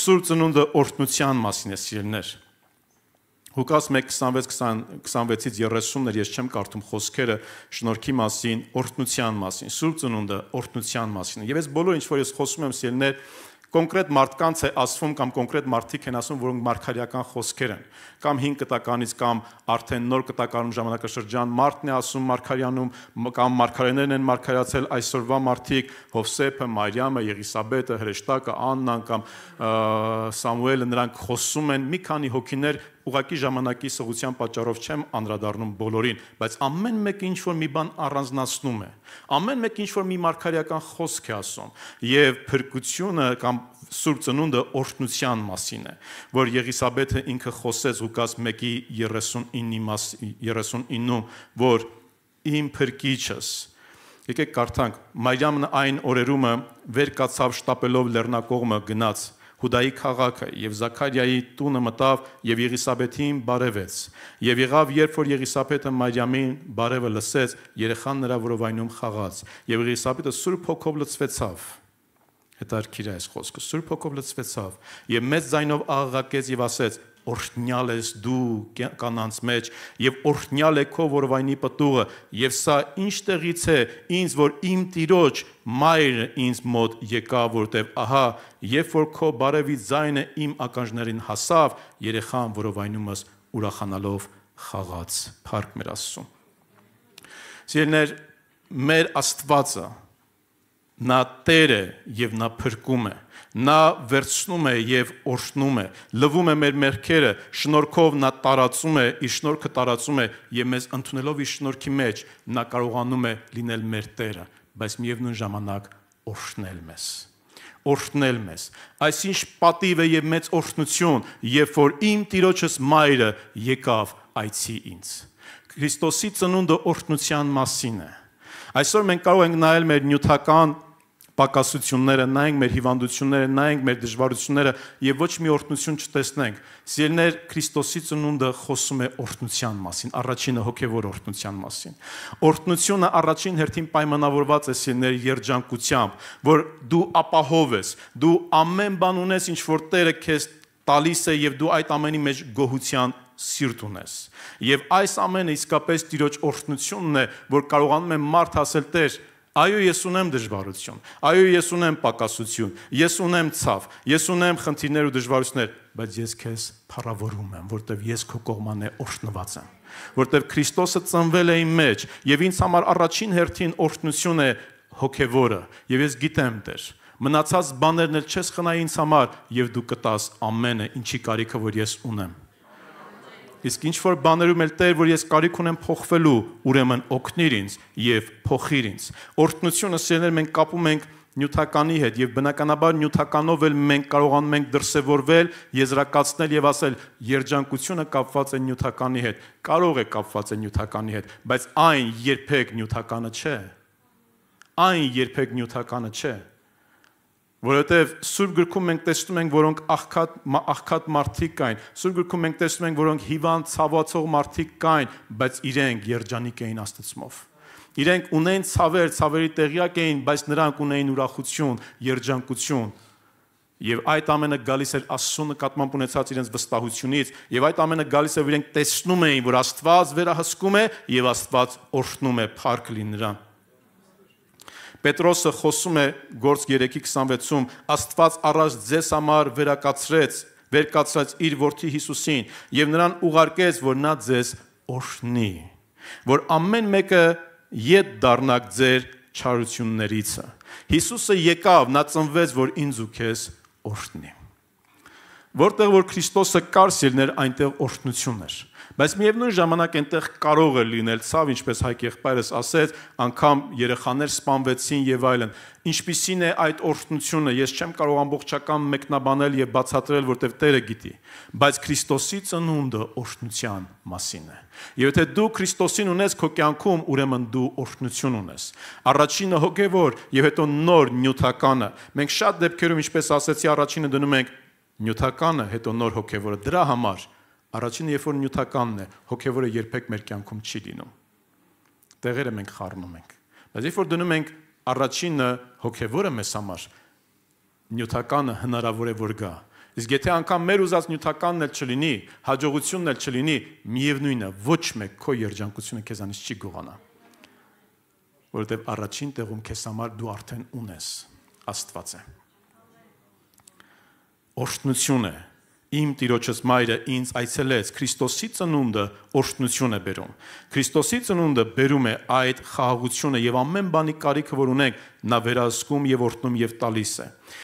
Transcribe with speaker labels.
Speaker 1: Սուրբ ծնունդը օրհնության մասին է սիրելներ։ Հուկաս 1:26-ից 30-ներ ես չեմ կարդում խոսքերը շնորհքի մասին, օրհնության մասին, Սուրբ ծնունդը օրհնության մասին։ Եվ ես բոլոր ինչ որ ես խոսում եմ սիրելներ, կոնկրետ մարդկանց է ասվում կամ կոնկրետ մարդիկ են ասում, որոնք մարգարեական խոսքեր են, կամ 5 կտականից կամ արդեն նոր կտակարանում ժամանակաշրջան մարդն է ասում մարգարյանում, կամ մարգարեներն են մարգարացել այսօրվա մարդիկ, Հովսեփը, Մարիամը, Եղիսաբեթը, Հրեշտակը, Աննան կամ Սամուելը, նրանք խոսում են մի քանի հոգիներ ուղակի ժամանակի սղության պատճառով չեմ անդրադառնում բոլորին, բայց ամեն մեկը ինչ որ մի բան առանձնացնում է։ Ամեն մեկը ինչ որ մի մարգարեական խոսք է ասում, եւ փրկությունը կամ Սուրբ ծնունդը օրհնության մասին է, որ Եղիսաբեթը ինքը խոսեց Ղուկաս 1:39-ի մասի 39-ում, որ իմ փրկիչս Եկեք կարդանք։ Մարիամն այն օրերումը վեր կացավ շտապելով լեռնակողմը գնաց Հուդայի քաղաքը եւ Զաքարիայի տունը մտավ եւ Եղիսաբեթին բարևեց։ Եվ եղավ, երբ որ Եղիսաբեթը Մարիամին բարևը լսեց, երեխան նրա որովայնում խաղաց եւ Եղիսաբեթը սուրբ հոգով լցվեցավ։ Հետարքիր այս խոսքը սուրբ հոգով լցվեցավ եւ մեծ ձայնով աղաղակեց եւ ասեց օրհնյալ ես դու կանանց մեջ եւ օրհնյալ է քո որվայնի պտուղը եւ սա ինչ տեղից է ինձ որ իմ տիրոջ մայրը ինձ մոտ եկավ որտեւ ահա երբ որ քո բարևի ձայնը իմ ականջներին հասավ երեխան որովայնումս ուրախանալով խաղաց փառք մեր աստծո Սիրներ մեր աստվածը Նա Տեր է եւ նա փրկում է։ Նա վերցնում է եւ օրհնում է, լվում է մեր մեղքերը, շնորհքով նա տարածում է, իր շնորհքը տարածում է եւ մեզ ընդունելով իր շնորհքի մեջ նա կարողանում է լինել մեր Տերը, բայց միևնույն ժամանակ օրհնել մեզ օրհնել մեզ։ Այսինչ պատիվ է եւ մեծ օրհնություն, երբ որ իմ Տիրոջս մայրը եկավ այցի ինձ։ Քրիստոսի ծնունդը օրհնության մասին է։ Այսօր մենք կարող ենք նայել մեր նյութական պակասությունները նայենք, մեր հիվանդությունները նայենք, մեր դժվարությունները եւ ոչ մի օրհնություն չտեսնենք։ Սիրելիներ, Քրիստոսի ծնունդը խոսում է օրհնության մասին, առաջինը հոգեվոր օրհնության մասին։ Օրհնությունը առաջին հերթին պայմանավորված է սիրելիներ երջանկությամբ, որ դու ապահով ես, դու ամեն բան ունես, ինչ որ Տերը քեզ տալիս է եւ դու այդ ամենի մեջ գոհության սիրտ ունես։ Եվ այս ամենը իսկապես Տիրոջ օրհնությունն է, որ կարողանում է մարդ ասել Տեր, Այո, ես ունեմ դժվարություն։ Այո, ես ունեմ պակասություն։ Ես ունեմ ցավ։ Ես ունեմ խնդիրներ ու դժվարություններ, բայց ես քեզ փառավորում եմ, որտեվ ես քո կողմանե օրհնված եմ որտեղ Քրիստոսը ծնվել է իմ մեջ եւ ինձ համար առաջին հերթին օրհնություն է հոգեվորը եւ ես գիտեմ Տեր մնացած բաներն էլ չես խնա ինձ համար եւ դու կտաս ամենը ինչի կարիքը որ ես ունեմ Իսկ ինչ որ բաներում էլ Տեր, որ ես կարիք ունեմ փոխվելու, ուրեմն օգնիր ինձ եւ փոխիր ինձ։ Օրհնությունը սիրելներ մենք կապում ենք նյութականի հետ եւ բնականաբար նյութականով էլ մենք կարողանում ենք դրսեւորվել, եզրակացնել եւ ասել երջանկությունը կապված է նյութականի հետ։ Կարող է կապված է նյութականի հետ, բայց այն երբեք նյութականը չէ։ Այն երբեք նյութականը չէ։ Ա Որովհետև Սուրբ գրքում մենք տեսնում ենք, որոնք աղքատ աղքատ մարդիկ կային։ Սուրբ գրքում մենք տեսնում ենք, որոնք հիվանդ, ցավացող մարդիկ կային, բայց իրենք երջանիկ էին Աստծով։ Իրենք ունեն ցավեր, ցավերի տեղյակ էին, բայց նրանք ունեին ուրախություն, երջանկություն։ Եվ այդ ամենը գալիս էր Աստծո նկատմամբ ունեցած իրենց վստահությունից, եւ այդ ամենը գալիս էր իրենք տեսնում էին, որ Աստված վերահսկում է եւ Աստված օրհնում է, փառք լինի նրան։ Պետրոսը խոսում է Գործ 3:26-ում. Աստված առաջ ձեզ համար վերակացրեց, վերկացրած իր որդի Հիսուսին եւ նրան ուղարկեց, որ նա ձեզ օրհնի, որ ամեն մեկը յետ դառնակ ձեր չարություններիցը։ Հիսուսը եկավ, նա ծնվեց, որ ինձ ու քեզ օրհնի։ Որտեղ որ Քրիստոսը կար սիրներ, այնտեղ օրհնություն էր։ Բայց միևնույն ժամանակ այնտեղ կարող է լինել ցավ, ինչպես Հայկ եղբայրս ասեց, անգամ երեխաներ սպանվեցին եւ այլն։ Ինչպիսին է այդ օրհնությունը, ես չեմ կարող ամբողջական մեկնաբանել եւ բացատրել, որտեւ Տերը գիտի, բայց Քրիստոսի ծնունդը օրհնության մասին է։ Եվ եթե դու Քրիստոսին ունես քո կյանքում, ուրեմն դու օրհնություն ունես։ Առաջինը հոգեվոր եւ հետո նոր նյութականը։ Մենք շատ դեպքերում, ինչպես ասեցի, առաջինը դնում ենք նյութականը, հետո նոր հոգևորը։ Դրա համար առաջինը երբ որ նյութականն է, հոգևորը երբեք մեր կյանքում չի լինում։ Տեղերը մենք խառնում ենք։ Բայց երբ որ դնում ենք առաջինը հոգևորը մեզ համար, նյութականը հնարավոր է որ գա։ Իսկ եթե անգամ մեր ուզած նյութականն էլ չլինի, հաջողությունն էլ չլինի, միևնույնն է, ոչ մեկ քո երջանկությունը քեզանից չի գողանա։ Որովհետև առաջին տեղում քեզ համար դու արդեն ունես Աստված է օրհնություն է։ Իմ Տիրոջս մայրը ինձ այցելեց։ Քրիստոսի ծնունդը օրհնություն է բերում։ Քրիստոսի ծնունդը բերում է այդ խաղաղությունը եւ ամեն բանի կարիքը, որ ունենք, նա վերահսկում եւ օրհնում եւ տալիս է։